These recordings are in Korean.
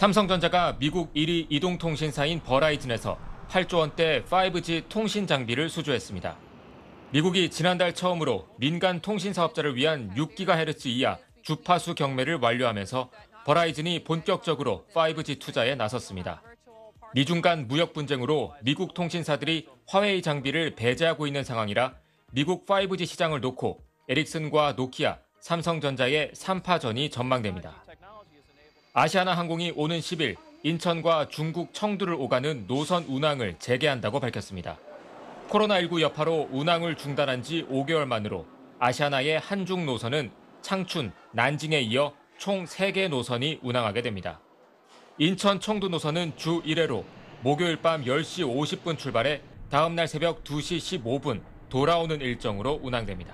삼성전자가 미국 1위 이동통신사인 버라이즌에서 8조 원대 5G 통신 장비를 수주했습니다. 미국이 지난달 처음으로 민간 통신 사업자를 위한 6GHz 이하 주파수 경매를 완료하면서 버라이즌이 본격적으로 5G 투자에 나섰습니다. 미중 간 무역 분쟁으로 미국 통신사들이 화웨이 장비를 배제하고 있는 상황이라 미국 5G 시장을 놓고 에릭슨과 노키아, 삼성전자의 3파전이 전망됩니다. 아시아나 항공이 오는 10일 인천과 중국 청두를 오가는 노선 운항을 재개한다고 밝혔습니다. 코로나19 여파로 운항을 중단한 지 5개월 만으로 아시아나의 한중 노선은 창춘, 난징에 이어 총 3개 노선이 운항하게 됩니다. 인천 청두 노선은 주 1회로 목요일 밤 10시 50분 출발해 다음 날 새벽 2시 15분 돌아오는 일정으로 운항됩니다.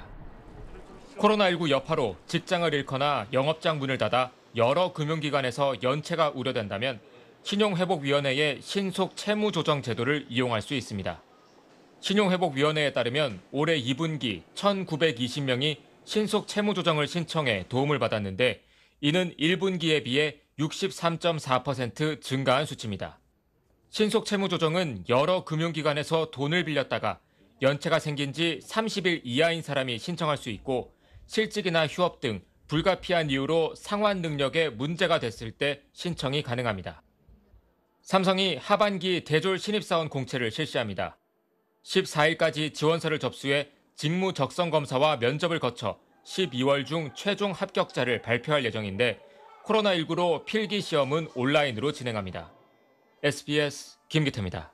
코로나19 여파로 직장을 잃거나 영업장 문을 닫아 여러 금융기관에서 연체가 우려된다면 신용회복위원회의 신속 채무조정 제도를 이용할 수 있습니다. 신용회복위원회에 따르면 올해 2분기 1,920명이 신속 채무조정을 신청해 도움을 받았는데 이는 1분기에 비해 63.4% 증가한 수치입니다. 신속 채무조정은 여러 금융기관에서 돈을 빌렸다가 연체가 생긴 지 30일 이하인 사람이 신청할 수 있고 실직이나 휴업 등 불가피한 이유로 상환 능력에 문제가 됐을 때 신청이 가능합니다. 삼성이 하반기 대졸 신입사원 공채를 실시합니다. 14일까지 지원서를 접수해 직무 적성 검사와 면접을 거쳐 12월 중 최종 합격자를 발표할 예정인데 코로나19로 필기 시험은 온라인으로 진행합니다. SBS 김기태입니다.